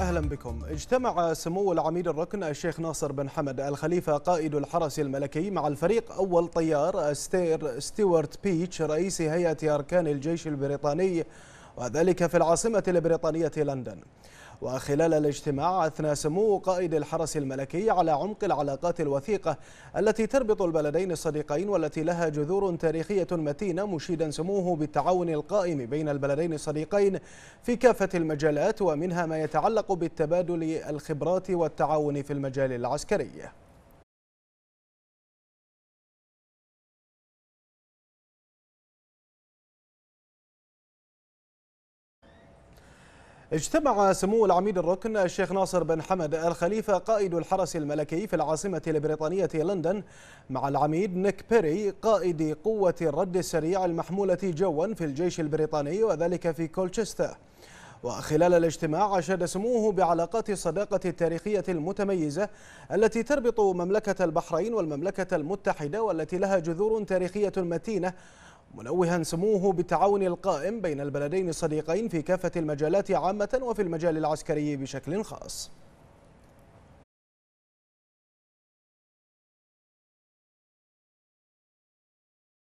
أهلا بكم اجتمع سمو العميد الركن الشيخ ناصر بن حمد الخليفة قائد الحرس الملكي مع الفريق أول طيار ستير ستيوارت بيتش رئيس هيئة أركان الجيش البريطاني وذلك في العاصمة البريطانية لندن وخلال الاجتماع أثنى سمو قائد الحرس الملكي على عمق العلاقات الوثيقة التي تربط البلدين الصديقين والتي لها جذور تاريخية متينة مشيدا سموه بالتعاون القائم بين البلدين الصديقين في كافة المجالات ومنها ما يتعلق بالتبادل الخبرات والتعاون في المجال العسكري اجتمع سمو العميد الركن الشيخ ناصر بن حمد الخليفة قائد الحرس الملكي في العاصمة البريطانية لندن مع العميد نيك بيري قائد قوة الرد السريع المحمولة جوا في الجيش البريطاني وذلك في كولتشستر وخلال الاجتماع أشاد سموه بعلاقات الصداقة التاريخية المتميزة التي تربط مملكة البحرين والمملكة المتحدة والتي لها جذور تاريخية متينة منوها سموه بالتعاون القائم بين البلدين الصديقين في كافة المجالات عامة وفي المجال العسكري بشكل خاص